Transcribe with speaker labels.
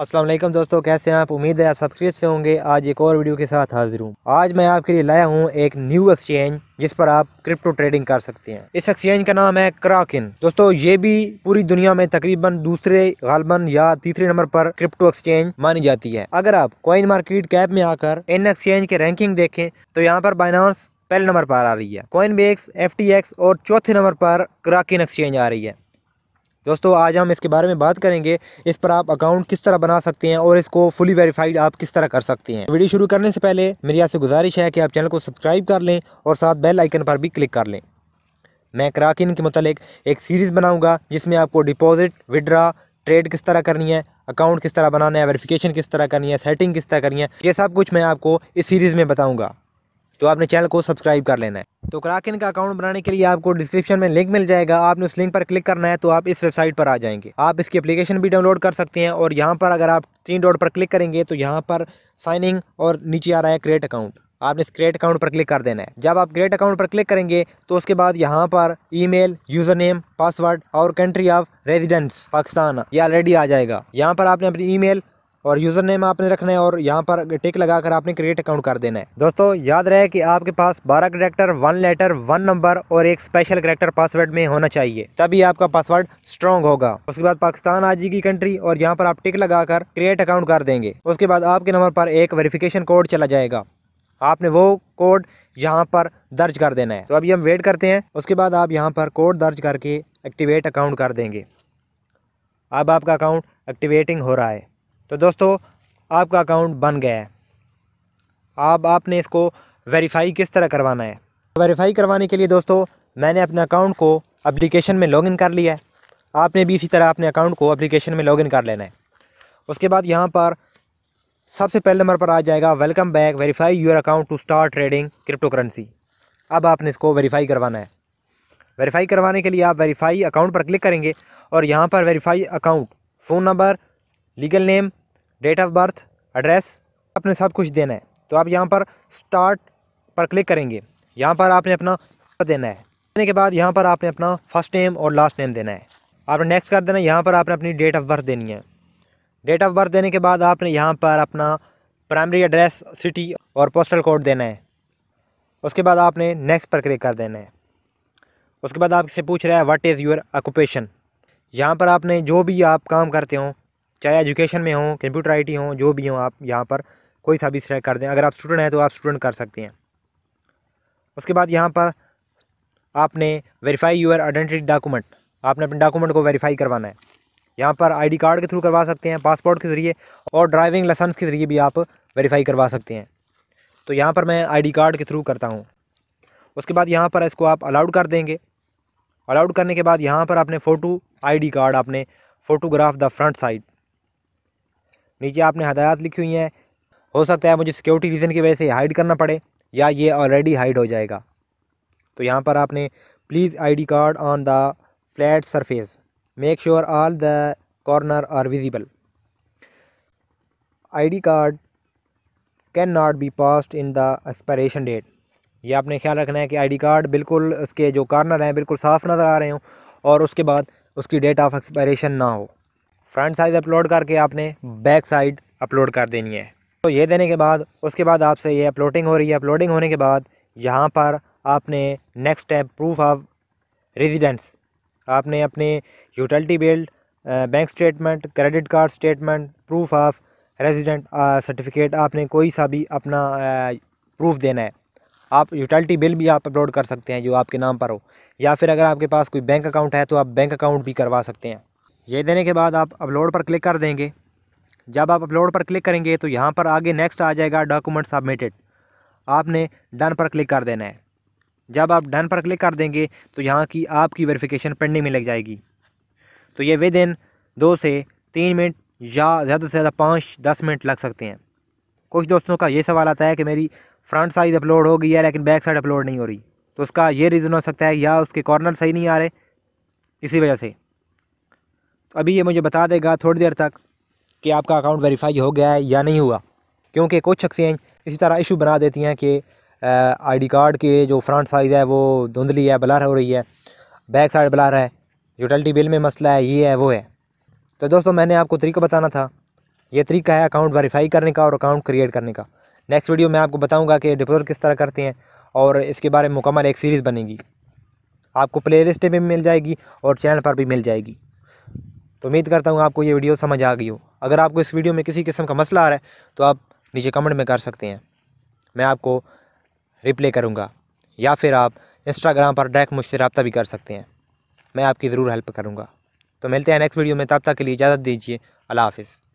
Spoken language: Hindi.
Speaker 1: असलम दोस्तों कैसे हैं आप उम्मीद है आप सब से होंगे आज एक और वीडियो के साथ हाजिर हूँ आज मैं आपके लिए लाया हूँ एक न्यू एक्सचेंज जिस पर आप क्रिप्टो ट्रेडिंग कर सकते हैं इस एक्सचेंज का नाम है क्राकिन दोस्तों ये भी पूरी दुनिया में तकरीबन दूसरे गालबन या तीसरे नंबर पर क्रिप्टो एक्सचेंज मानी जाती है अगर आप कॉइन मार्केट कैप में आकर इन एक्सचेंज के रैंकिंग देखें तो यहाँ पर बाइनांस पहले नंबर पर आ रही है कॉइन बेक्स एफ और चौथे नंबर पर क्राकिन एक्सचेंज आ रही है दोस्तों आज हम इसके बारे में बात करेंगे इस पर आप अकाउंट किस तरह बना सकते हैं और इसको फुली वेरीफाइड आप किस तरह कर सकते हैं वीडियो शुरू करने से पहले मेरी आपसे गुजारिश है कि आप चैनल को सब्सक्राइब कर लें और साथ बेल आइकन पर भी क्लिक कर लें मैं क्राकिन के मतलब एक सीरीज़ बनाऊँगा जिसमें आपको डिपॉजिट विड्रा ट्रेड किस तरह करनी है अकाउंट किस तरह बनाना है वेरीफ़िकेशन किस तरह करनी है सेटिंग किस तरह करनी है ये सब कुछ मैं आपको इस सीरीज़ में बताऊँगा तो आपने चैनल को सब्सक्राइब कर लेना है तो क्राकिन का अकाउंट बनाने के लिए आपको डिस्क्रिप्शन में लिंक मिल जाएगा आपने उस लिंक पर क्लिक करना है तो आप इस वेबसाइट पर आ जाएंगे आप इसकी एप्लीकेशन भी डाउनलोड कर सकते हैं और यहाँ पर अगर आप तीन डॉट पर क्लिक करेंगे तो यहाँ पर साइन इन और नीचे आ रहा है क्रिएट अकाउंट आपने इस क्रिएट अकाउंट पर क्लिक कर देना है जब आप क्रिएट अकाउंट पर क्लिक करेंगे तो उसके बाद यहाँ पर ईमेल, यूज़र नेम पासवर्ड और कंट्री ऑफ रेजिडेंस पाकिस्तान ये ऑलरेडी आ जाएगा यहाँ पर आपने अपनी ईमेल और यूज़र नेम आपने रखना है और यहाँ पर टिक लगाकर आपने क्रिएट अकाउंट कर देना है दोस्तों याद रहे कि आपके पास 12 character one letter one number और एक स्पेशल करेक्टर पासवर्ड में होना चाहिए तभी आपका पासवर्ड स्ट्रॉन्ग होगा उसके बाद पाकिस्तान आज की कंट्री और यहाँ पर आप टिक लगाकर क्रिएट अकाउंट कर देंगे उसके बाद आपके नंबर पर एक वेरीफिकेशन कोड चला जाएगा आपने वो कोड यहाँ पर दर्ज कर देना है तो अभी हम वेट करते हैं उसके बाद आप यहाँ पर कोड दर्ज करके एक्टिवेट अकाउंट कर देंगे अब आपका अकाउंट एक्टिवेटिंग हो रहा है तो दोस्तों आपका अकाउंट बन गया है अब आपने इसको वेरीफाई किस तरह करवाना है वेरीफाई करवाने के लिए दोस्तों मैंने अपने अकाउंट को अप्लीकेशन में लॉगिन कर लिया है आपने भी इसी तरह अपने अकाउंट को अप्लीकेशन में लॉगिन कर लेना है उसके बाद यहाँ पर सबसे पहले नंबर पर आ जाएगा welcome back verify your account to start trading cryptocurrency अब आपने इसको वेरीफाई करवाना है वेरीफाई करवाने के लिए आप वेरीफाई अकाउंट पर क्लिक करेंगे और यहाँ पर verify account phone number legal name date of birth address अपने सब कुछ देना है तो आप यहाँ पर स्टार्ट पर क्लिक करेंगे यहाँ पर आपने अपना देना है देने के बाद यहाँ पर आपने अपना फर्स्ट नेम और लास्ट नेम देना है आपने नेक्स्ट कर देना है यहाँ पर आपने अपनी डेट ऑफ बर्थ देनी है डेट ऑफ बर्थ देने के बाद आपने यहाँ पर अपना प्राइमरी एड्रेस सिटी और पोस्टल कोड देना है उसके बाद आपने नेक्स्ट पर क्लिक कर देना है उसके बाद आपसे पूछ रहा है व्हाट इज़ योर ऑक्यूपेशन यहाँ पर आपने जो भी आप काम करते हो चाहे एजुकेशन में हो कंप्यूटर आईटी हो जो भी हो आप यहाँ पर कोई सा भी सिलेक्ट कर दें अगर आप स्टूडेंट हैं तो आप स्टूडेंट कर सकते हैं उसके बाद यहाँ पर आपने वेरीफाई यूर आइडेंटिटी डॉक्यूमेंट आपने अपने डॉक्यूमेंट को वेरीफाई करवाना है यहाँ पर आईडी कार्ड के थ्रू करवा सकते हैं पासपोर्ट के ज़रिए और ड्राइविंग लाइसेंस के ज़रिए भी आप वेरीफाई करवा सकते हैं तो यहाँ पर मैं आईडी कार्ड के थ्रू करता हूँ उसके बाद यहाँ पर इसको आप अलाउड कर देंगे अलाउड करने के बाद यहाँ पर आपने फ़ोटो आईडी कार्ड आपने फ़ोटोग्राफ द फ्रंट साइड नीचे आपने हदायत लिखी हुई हैं हो सकता है मुझे सिक्योरिटी रीज़न की वजह से हाइड करना पड़े या ये ऑलरेडी हाइड हो जाएगा तो यहाँ पर आपने please ID card on the flat surface make sure all the corner are visible ID card can not be past in the expiration date ये आपने ख्याल रखना है कि आईडी कार्ड बिल्कुल उसके जो कॉर्नर हैं बिल्कुल साफ़ नज़र आ रहे हों और उसके बाद उसकी डेट ऑफ एक्सपायरेशन ना हो फ्रंट साइड अपलोड करके आपने बैक साइड अपलोड कर देनी है तो ये देने के बाद उसके बाद आपसे ये अपलोडिंग हो रही है अपलोडिंग होने के बाद यहाँ पर आपने next step proof of residence आपने अपने utility bill bank statement credit card statement proof of resident certificate आपने कोई सा भी अपना प्रूफ देना है आप यूटिलिटी बिल भी आप अपलोड कर सकते हैं जो आपके नाम पर हो या फिर अगर आपके पास कोई बैंक अकाउंट है तो आप बैंक अकाउंट भी करवा सकते हैं ये देने के बाद आप अपलोड पर क्लिक कर देंगे जब आप अपलोड पर क्लिक करेंगे तो यहाँ पर आगे नेक्स्ट आ जाएगा डॉक्यूमेंट सबमिटेड आपने डन पर क्लिक कर देना है जब आप डन पर क्लिक कर देंगे तो यहाँ की आपकी वेरिफिकेशन पेंडिंग में लग जाएगी तो ये विद इन दो से तीन मिनट या ज़्यादा से ज़्यादा पाँच दस मिनट लग सकते हैं कुछ दोस्तों का ये सवाल आता है कि मेरी फ्रंट साइड अपलोड हो गई है लेकिन बैक साइड अपलोड नहीं हो रही तो उसका ये रीज़न हो सकता है या उसके कॉर्नर सही नहीं आ रहे इसी वजह से तो अभी ये मुझे बता देगा थोड़ी देर तक कि आपका अकाउंट वेरीफाई हो गया है या नहीं हुआ क्योंकि कुछ एक्सचेंज इसी तरह इशू बना देती हैं कि आईडी कार्ड के जो फ्रंट साइज़ है वो धुंधली है ब्लर हो रही है बैक साइड ब्लर है यूटिलिटी बिल में मसला है ये है वो है तो दोस्तों मैंने आपको तरीका बताना था ये तरीका है अकाउंट वेरीफाई करने का और अकाउंट क्रिएट करने का नेक्स्ट वीडियो में आपको बताऊँगा कि डिपोज़िट किस तरह करते हैं और इसके बारे में मुकम्मल एक सीरीज़ बनेगी आपको प्ले में भी मिल जाएगी और चैनल पर भी मिल जाएगी तो उम्मीद करता हूँ आपको ये वीडियो समझ आ गई हो अगर आपको इस वीडियो में किसी किस्म का मसला आ रहा है तो आप नीचे कमेंट में कर सकते हैं मैं आपको रिप्ले करूँगा या फिर आप इंस्टाग्राम पर डायरेक्ट मुझसे रबता भी कर सकते हैं मैं आपकी ज़रूर हेल्प करूँगा तो मिलते हैं नेक्स्ट वीडियो में तब तक के लिए इजाज़त दीजिए अल्लाह हाफिज़